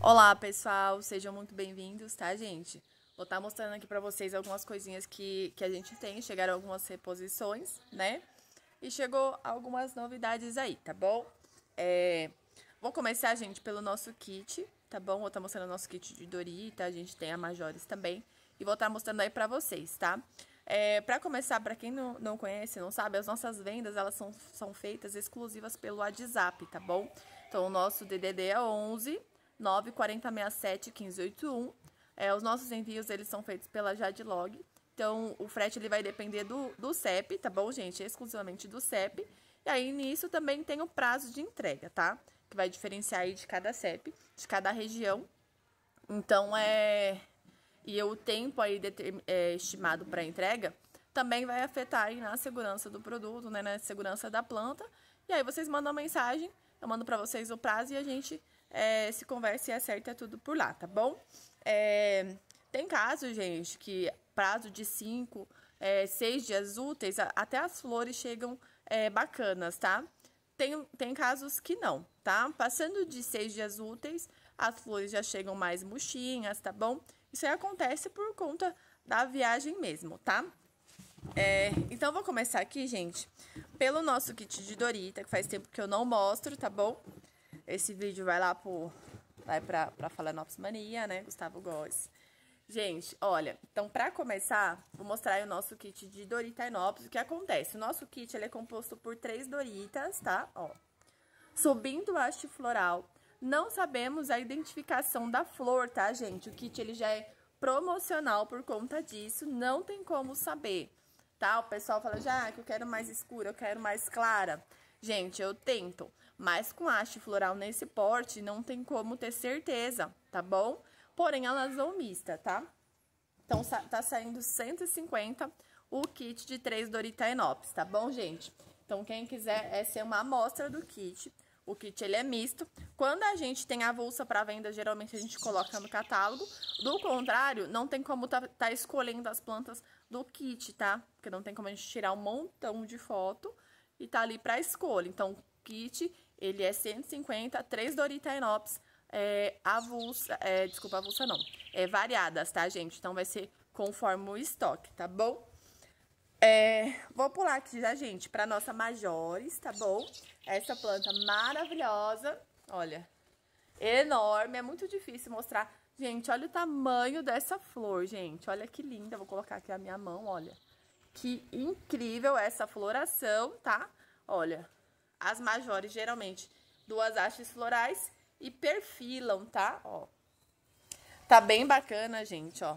Olá, pessoal, sejam muito bem-vindos, tá, gente? Vou estar tá mostrando aqui para vocês algumas coisinhas que, que a gente tem, chegaram algumas reposições, né? E chegou algumas novidades aí, tá bom? É... Vou começar, gente, pelo nosso kit, tá bom? Vou estar tá mostrando o nosso kit de Dorita, tá? a gente tem a Majores também, e vou estar tá mostrando aí para vocês, tá? É, para começar, para quem não, não conhece, não sabe, as nossas vendas, elas são, são feitas exclusivas pelo WhatsApp, tá bom? Então, o nosso DDD é 11 94067-1581. É, os nossos envios, eles são feitos pela Jadlog. Então, o frete ele vai depender do, do CEP, tá bom, gente? Exclusivamente do CEP. E aí, nisso, também tem o prazo de entrega, tá? Que vai diferenciar aí de cada CEP, de cada região. Então, é... E o tempo aí determin... é, estimado para entrega também vai afetar aí na segurança do produto, né? Na segurança da planta. E aí, vocês mandam mensagem, eu mando para vocês o prazo e a gente é, se conversa e acerta tudo por lá, tá bom? É, tem casos, gente, que prazo de 5, 6 é, dias úteis, até as flores chegam é, bacanas, tá? Tem, tem casos que não, tá? Passando de 6 dias úteis, as flores já chegam mais murchinhas, tá bom? Isso aí acontece por conta da viagem mesmo, tá? É, então, vou começar aqui, gente, pelo nosso kit de Dorita, que faz tempo que eu não mostro, tá bom? Esse vídeo vai lá pro. Vai pra, pra Mania, né? Gustavo Góes. Gente, olha, então para começar, vou mostrar o nosso kit de Doritainópolis. O que acontece? O nosso kit ele é composto por três Doritas, tá? Ó. Subindo haste floral. Não sabemos a identificação da flor, tá, gente? O kit ele já é promocional por conta disso, não tem como saber, tá? O pessoal fala, já, ah, que eu quero mais escura, eu quero mais clara. Gente, eu tento. Mas com haste floral nesse porte, não tem como ter certeza, tá bom? Porém, elas vão mista, tá? Então, tá saindo 150 o kit de três Doritainops, tá bom, gente? Então, quem quiser é ser uma amostra do kit. O kit, ele é misto. Quando a gente tem a bolsa para venda, geralmente a gente coloca no catálogo. Do contrário, não tem como tá, tá escolhendo as plantas do kit, tá? Porque não tem como a gente tirar um montão de foto e tá ali para escolha. Então, kit ele é 150 3 Doritainops é, avulsa, é, desculpa, avulsa não, é variadas, tá, gente? Então vai ser conforme o estoque, tá bom? É, vou pular aqui já, gente, para nossa Majores, tá bom? Essa planta maravilhosa, olha, enorme, é muito difícil mostrar. Gente, olha o tamanho dessa flor, gente, olha que linda, vou colocar aqui a minha mão, olha. Que incrível essa floração, tá? Olha, as maiores, geralmente, duas hastes florais e perfilam, tá? Ó. Tá bem bacana, gente, ó.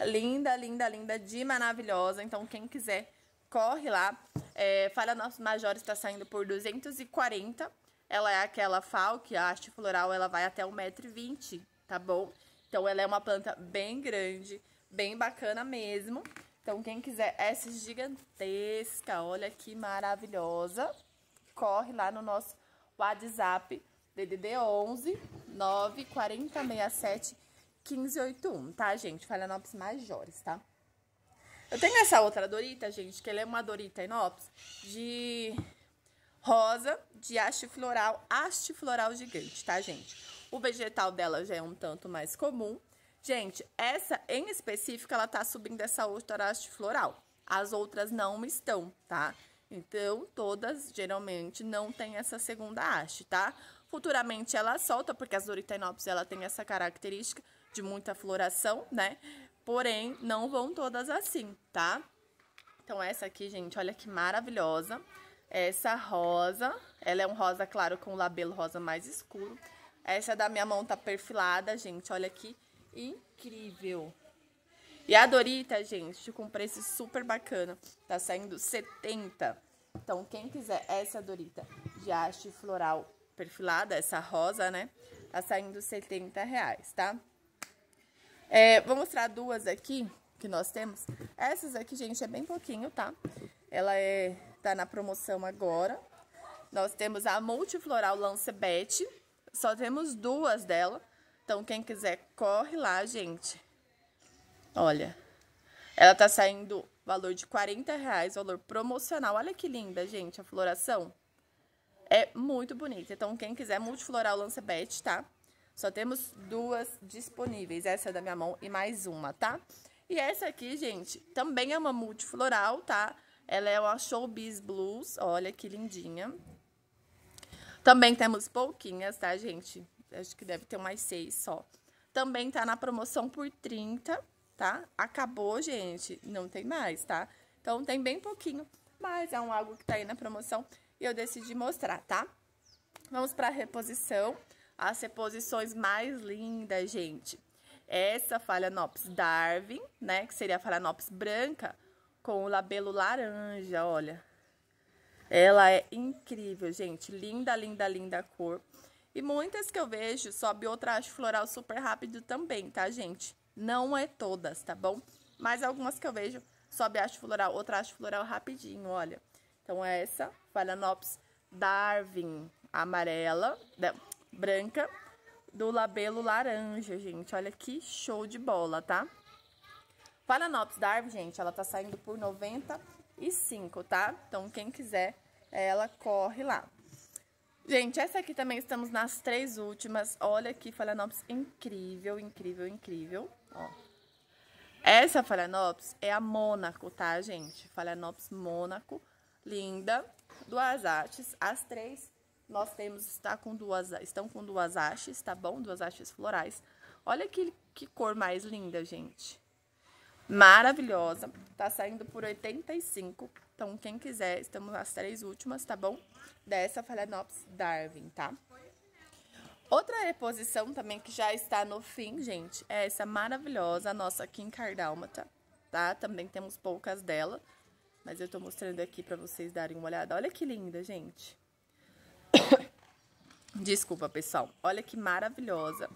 Linda, linda, linda, de maravilhosa. Então, quem quiser, corre lá. É, Falha Nossos Majores tá saindo por 240. Ela é aquela fal, que a haste floral, ela vai até 1,20m, tá bom? Então, ela é uma planta bem grande, bem bacana mesmo. Então, quem quiser, essa é gigantesca, olha que maravilhosa corre lá no nosso WhatsApp DDD 11 94067 1581, tá, gente? Phalaenopsis majores, tá? Eu tenho essa outra Dorita, gente, que ela é uma Dorita Inops de rosa, de haste floral, haste floral gigante, tá, gente? O vegetal dela já é um tanto mais comum. Gente, essa em específico, ela tá subindo essa outra haste floral. As outras não estão, tá? Então, todas geralmente não tem essa segunda haste, tá? Futuramente ela solta, porque as Doritenops ela tem essa característica de muita floração, né? Porém, não vão todas assim, tá? Então, essa aqui, gente, olha que maravilhosa. Essa rosa, ela é um rosa claro com o labelo rosa mais escuro. Essa da minha mão tá perfilada, gente, olha que incrível. E a Dorita, gente, com um preço super bacana. Tá saindo 70. Então, quem quiser essa Dorita de haste floral perfilada, essa rosa, né? Tá saindo 70 reais, tá? É, vou mostrar duas aqui que nós temos. Essas aqui, gente, é bem pouquinho, tá? Ela é, tá na promoção agora. Nós temos a Multifloral Lancebete. Só temos duas dela. Então, quem quiser, corre lá, gente. Olha, ela tá saindo valor de 40 reais, valor promocional. Olha que linda, gente, a floração. É muito bonita. Então, quem quiser multifloral lança bet, tá? Só temos duas disponíveis. Essa é da minha mão e mais uma, tá? E essa aqui, gente, também é uma multifloral, tá? Ela é uma Showbiz Blues. Olha que lindinha. Também temos pouquinhas, tá, gente? Acho que deve ter umas seis só. Também tá na promoção por 30 tá? Acabou, gente, não tem mais, tá? Então tem bem pouquinho, mas é um algo que tá aí na promoção e eu decidi mostrar, tá? Vamos pra reposição. As reposições mais lindas, gente. Essa Phalaenopsis Darwin, né? Que seria a Phalaenopsis branca com o labelo laranja, olha. Ela é incrível, gente. Linda, linda, linda cor. E muitas que eu vejo sobe outra haste floral super rápido também, tá, gente? Não é todas, tá bom? Mas algumas que eu vejo sobe haste floral, outra haste floral rapidinho, olha. Então é essa, Phalaenopsis Darwin, amarela, né, branca, do labelo laranja, gente. Olha que show de bola, tá? Phalaenopsis Darwin, gente, ela tá saindo por 95, tá? Então quem quiser, ela corre lá. Gente, essa aqui também estamos nas três últimas. Olha que Phalaenopsis incrível, incrível, incrível. Ó. Essa Phalaenopsis é a Mônaco, tá, gente? Phalaenopsis Mônaco, linda. Duas hastes, as três nós temos está com duas, estão com duas hastes, tá bom? Duas hastes florais. Olha que, que cor mais linda, gente. Maravilhosa. Tá saindo por 85. Então, quem quiser, estamos as três últimas, tá bom? Dessa Phalaenopsis Darwin, tá? Outra reposição também que já está no fim, gente, é essa maravilhosa, nossa Kim Kardalmata, tá? Também temos poucas dela, mas eu tô mostrando aqui pra vocês darem uma olhada. Olha que linda, gente. Desculpa, pessoal. Olha que maravilhosa.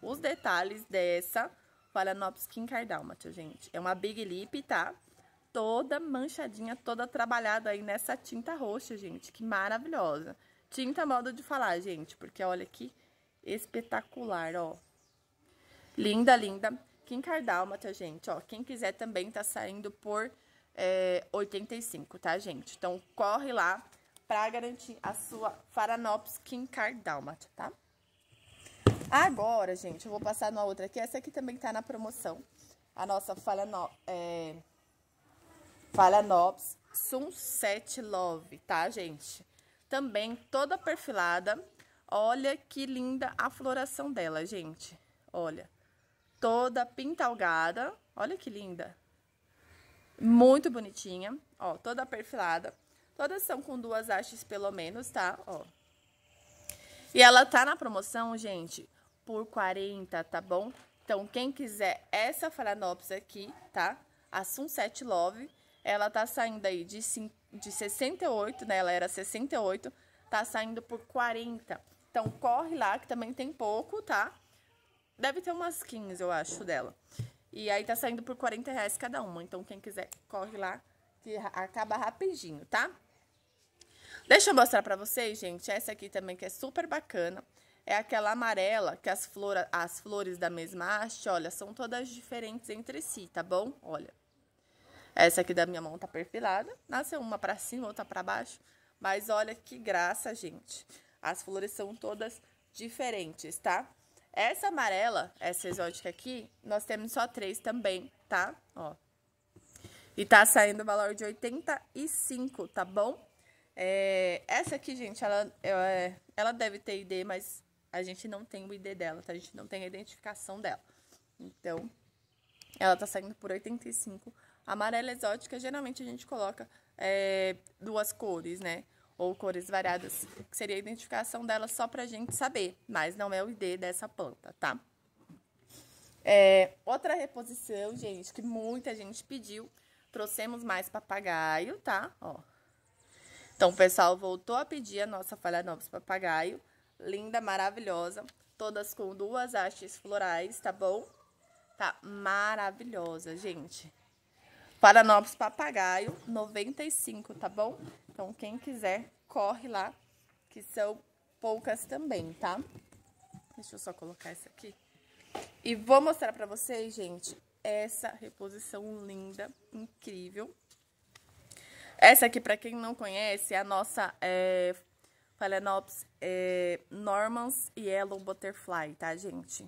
Os detalhes dessa Paranopsis Kim Kardalmata, gente. É uma Big Lip, tá? Toda manchadinha, toda trabalhada aí nessa tinta roxa, gente. Que maravilhosa. Tinta modo de falar, gente, porque olha aqui espetacular, ó. Linda, linda. Kim Kardashian, tá, gente? Ó, quem quiser também tá saindo por é, eh, 85, tá, gente? Então, corre lá pra garantir a sua Faranops Kim Kardashian, tá? Agora, gente, eu vou passar numa outra aqui. Essa aqui também tá na promoção. A nossa Faranops... É, eh, Faranops Sunset Love, tá, gente? Também toda perfilada Olha que linda a floração dela, gente. Olha, toda pintalgada. Olha que linda. Muito bonitinha. Ó, toda perfilada. Todas são com duas hastes pelo menos, tá? Ó. E ela tá na promoção, gente, por 40, tá bom? Então, quem quiser essa Faranopsis aqui, tá? A Sunset Love, ela tá saindo aí de, de 68, né? Ela era 68, tá saindo por 40. Então, corre lá, que também tem pouco, tá? Deve ter umas 15, eu acho, dela. E aí tá saindo por 40 reais cada uma. Então, quem quiser, corre lá, que acaba rapidinho, tá? Deixa eu mostrar pra vocês, gente. Essa aqui também, que é super bacana. É aquela amarela, que as, as flores da mesma haste, olha, são todas diferentes entre si, tá bom? Olha. Essa aqui da minha mão tá perfilada. Nasceu uma pra cima, outra pra baixo. Mas olha que graça, gente. As flores são todas diferentes, tá? Essa amarela, essa exótica aqui, nós temos só três também, tá? Ó. E tá saindo o valor de 85, tá bom? É, essa aqui, gente, ela, é, ela deve ter ID, mas a gente não tem o ID dela, tá? A gente não tem a identificação dela. Então, ela tá saindo por 85. Amarela exótica, geralmente a gente coloca é, duas cores, né? ou cores variadas, que seria a identificação dela só para a gente saber, mas não é o ID dessa planta, tá? É, outra reposição, gente, que muita gente pediu, trouxemos mais papagaio, tá? Ó. Então, o pessoal voltou a pedir a nossa falha novos papagaio, linda, maravilhosa, todas com duas hastes florais, tá bom? Tá maravilhosa, gente. novos Papagaio, 95, tá bom? Então, quem quiser, corre lá, que são poucas também, tá? Deixa eu só colocar essa aqui. E vou mostrar pra vocês, gente, essa reposição linda, incrível. Essa aqui, pra quem não conhece, é a nossa é, Phalaenops é, Normans Yellow Butterfly, tá, gente?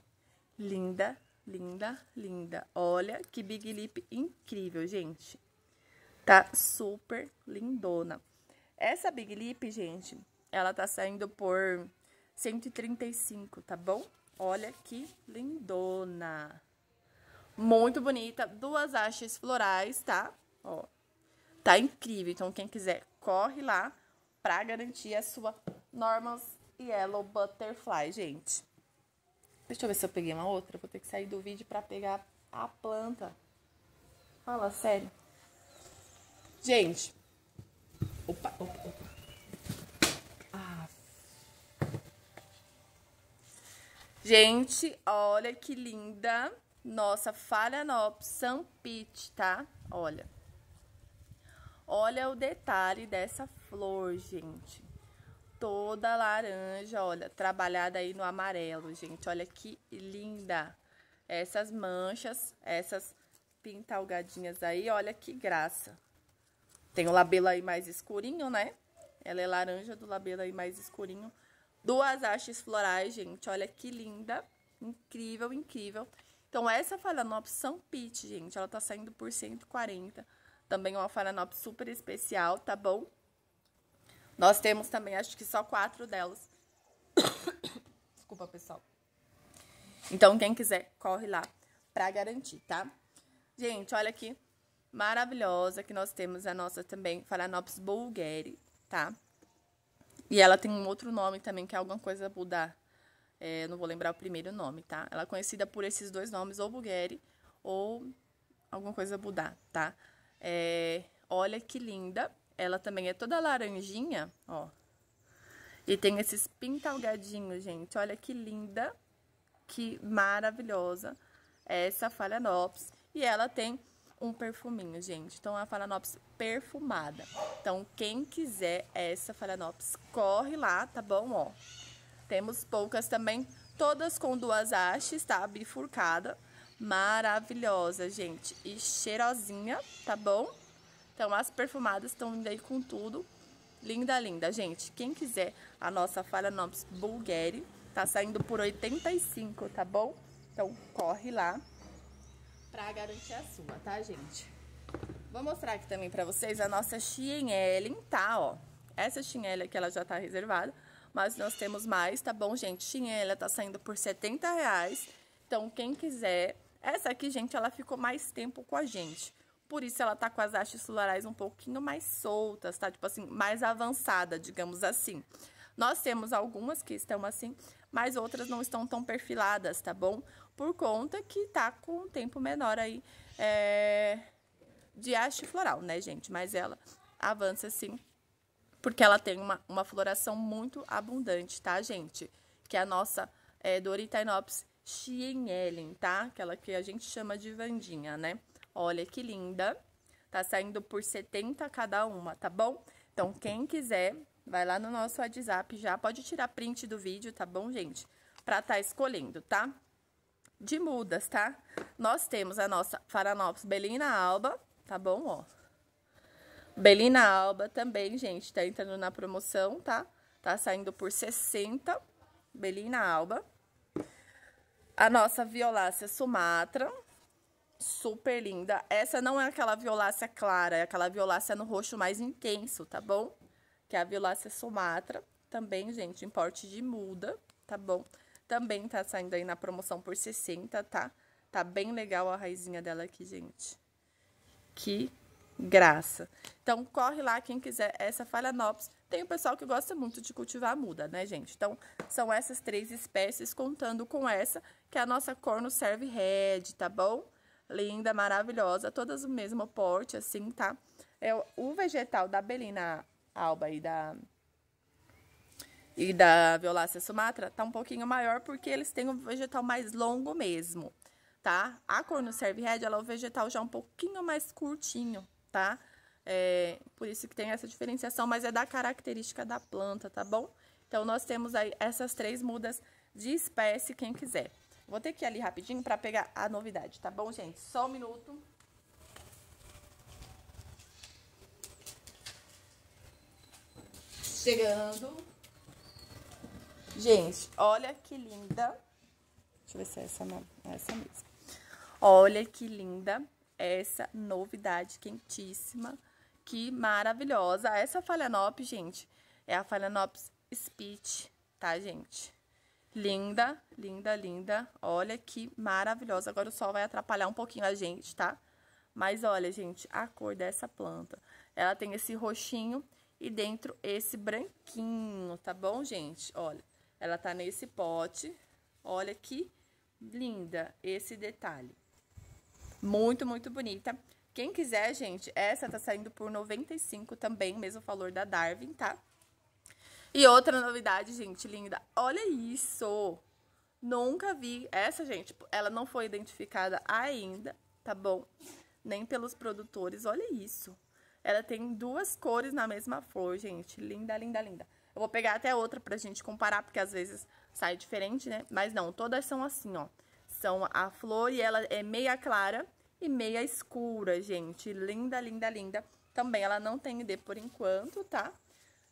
Linda, linda, linda. Olha que big lip incrível, gente. Tá super lindona. Essa Big Lip, gente, ela tá saindo por 135, tá bom? Olha que lindona! Muito bonita, duas hastes florais, tá? Ó, tá incrível. Então, quem quiser, corre lá pra garantir a sua Normans Yellow Butterfly, gente. Deixa eu ver se eu peguei uma outra. Vou ter que sair do vídeo pra pegar a planta. Fala sério. Gente, Opa, opa, opa. Ah. Gente, olha que linda. Nossa, falha Faranop Sampit, tá? Olha. Olha o detalhe dessa flor, gente. Toda laranja, olha, trabalhada aí no amarelo, gente. Olha que linda. Essas manchas, essas pintalgadinhas aí, olha que graça. Tem o labelo aí mais escurinho, né? Ela é laranja do labelo aí mais escurinho. Duas hastes florais, gente. Olha que linda. Incrível, incrível. Então, essa Phalaenopsis São Pete, gente, ela tá saindo por 140. Também uma Phalaenopsis super especial, tá bom? Nós temos também, acho que só quatro delas. Desculpa, pessoal. Então, quem quiser, corre lá pra garantir, tá? Gente, olha aqui maravilhosa que nós temos, a nossa também, Phalaenopsis bulgari, tá? E ela tem um outro nome também, que é alguma coisa Buda. É, não vou lembrar o primeiro nome, tá? Ela é conhecida por esses dois nomes, ou bulgari ou alguma coisa Buda, tá? É, olha que linda. Ela também é toda laranjinha, ó. E tem esses pintalgadinhos, gente. Olha que linda, que maravilhosa é essa Phalaenopsis. E ela tem um perfuminho, gente. Então é a Falanopes perfumada. Então quem quiser essa Falanopes, corre lá, tá bom? Ó, temos poucas também, todas com duas hastes, tá? Bifurcada. Maravilhosa, gente. E cheirosinha, tá bom? Então as perfumadas estão indo aí com tudo. Linda, linda, gente. Quem quiser a nossa Falanopes Bulgari, tá saindo por 85, tá bom? Então corre lá para garantir a sua, tá, gente? Vou mostrar aqui também para vocês a nossa Chienellen, tá, ó. Essa Chienellen aqui, ela já tá reservada, mas nós temos mais, tá bom, gente? Chienellen tá saindo por 70 reais, então quem quiser... Essa aqui, gente, ela ficou mais tempo com a gente. Por isso ela tá com as hastes florais um pouquinho mais soltas, tá? Tipo assim, mais avançada, digamos assim. Nós temos algumas que estão assim, mas outras não estão tão perfiladas, tá bom? por conta que tá com um tempo menor aí é, de haste floral, né, gente? Mas ela avança assim, porque ela tem uma, uma floração muito abundante, tá, gente? Que é a nossa é, Doritainops Chienellen, tá? Aquela que a gente chama de Vandinha, né? Olha que linda. Tá saindo por 70 cada uma, tá bom? Então, quem quiser, vai lá no nosso WhatsApp já. Pode tirar print do vídeo, tá bom, gente? Pra tá escolhendo, tá? de mudas, tá? Nós temos a nossa Faranops Belina Alba, tá bom, ó. Belina Alba também, gente, tá entrando na promoção, tá? Tá saindo por 60, Belina Alba. A nossa Violácea Sumatra, super linda. Essa não é aquela violácea clara, é aquela violácea no roxo mais intenso, tá bom? Que é a Violácea Sumatra, também, gente, em porte de muda, tá bom? Também tá saindo aí na promoção por 60, tá? Tá bem legal a raizinha dela aqui, gente. Que graça. Então, corre lá quem quiser essa Phalaenopsis. Tem o pessoal que gosta muito de cultivar muda, né, gente? Então, são essas três espécies, contando com essa, que é a nossa corno serve red, tá bom? Linda, maravilhosa, todas o mesmo porte, assim, tá? É o vegetal da Belina Alba e da e da Violácea Sumatra tá um pouquinho maior porque eles têm um vegetal mais longo mesmo, tá? A serve Red, ela é um vegetal já um pouquinho mais curtinho, tá? É, por isso que tem essa diferenciação, mas é da característica da planta, tá bom? Então, nós temos aí essas três mudas de espécie, quem quiser. Vou ter que ir ali rapidinho para pegar a novidade, tá bom, gente? Só um minuto. Chegando. Gente, olha que linda. Deixa eu ver se é essa não. É essa mesmo. Olha que linda essa novidade quentíssima. Que maravilhosa. Essa falhanops, gente, é a falhanops Speech, tá, gente? Linda, linda, linda. Olha que maravilhosa. Agora o sol vai atrapalhar um pouquinho a gente, tá? Mas olha, gente, a cor dessa planta. Ela tem esse roxinho e dentro esse branquinho, tá bom, gente? Olha, ela tá nesse pote. Olha que linda esse detalhe. Muito, muito bonita. Quem quiser, gente, essa tá saindo por 95 também, mesmo valor da Darwin, tá? E outra novidade, gente, linda. Olha isso! Nunca vi essa, gente. Ela não foi identificada ainda, tá bom? Nem pelos produtores. Olha isso. Ela tem duas cores na mesma flor, gente. Linda, linda, linda. Eu vou pegar até outra pra gente comparar, porque às vezes sai diferente, né? Mas não, todas são assim, ó. São a flor e ela é meia clara e meia escura, gente. Linda, linda, linda. Também ela não tem ID por enquanto, tá?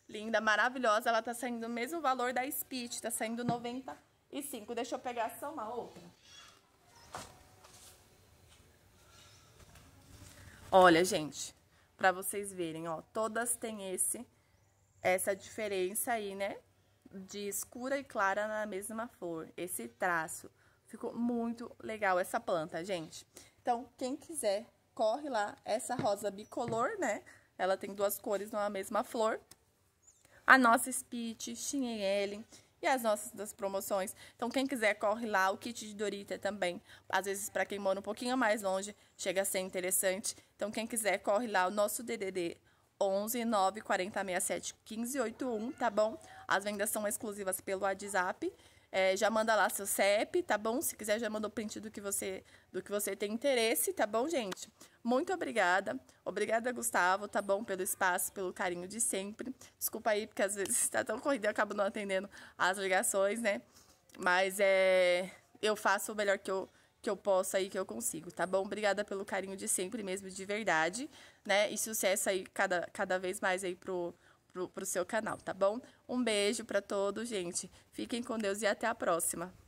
Linda, maravilhosa. Ela tá saindo o mesmo valor da Speed, tá saindo 95. Deixa eu pegar só uma outra. Olha, gente, pra vocês verem, ó. Todas têm esse essa diferença aí, né? De escura e clara na mesma flor, esse traço. Ficou muito legal essa planta, gente. Então, quem quiser, corre lá. Essa rosa bicolor, né? Ela tem duas cores numa mesma flor. A nossa Spit, Chinele e as nossas das promoções. Então, quem quiser, corre lá. O kit de Dorita é também. Às vezes, para quem mora um pouquinho mais longe, chega a ser interessante. Então, quem quiser, corre lá. O nosso DDD 11 94067 1581, tá bom? As vendas são exclusivas pelo WhatsApp. É, já manda lá seu CEP, tá bom? Se quiser, já manda o print do que você do que você tem interesse, tá bom, gente? Muito obrigada. Obrigada, Gustavo, tá bom? Pelo espaço, pelo carinho de sempre. Desculpa aí, porque às vezes tá tão corrido e eu acabo não atendendo as ligações, né? Mas é. Eu faço o melhor que eu que eu possa e que eu consigo, tá bom? Obrigada pelo carinho de sempre mesmo, de verdade, né? E sucesso aí cada, cada vez mais aí pro, pro, pro seu canal, tá bom? Um beijo para todos, gente. Fiquem com Deus e até a próxima.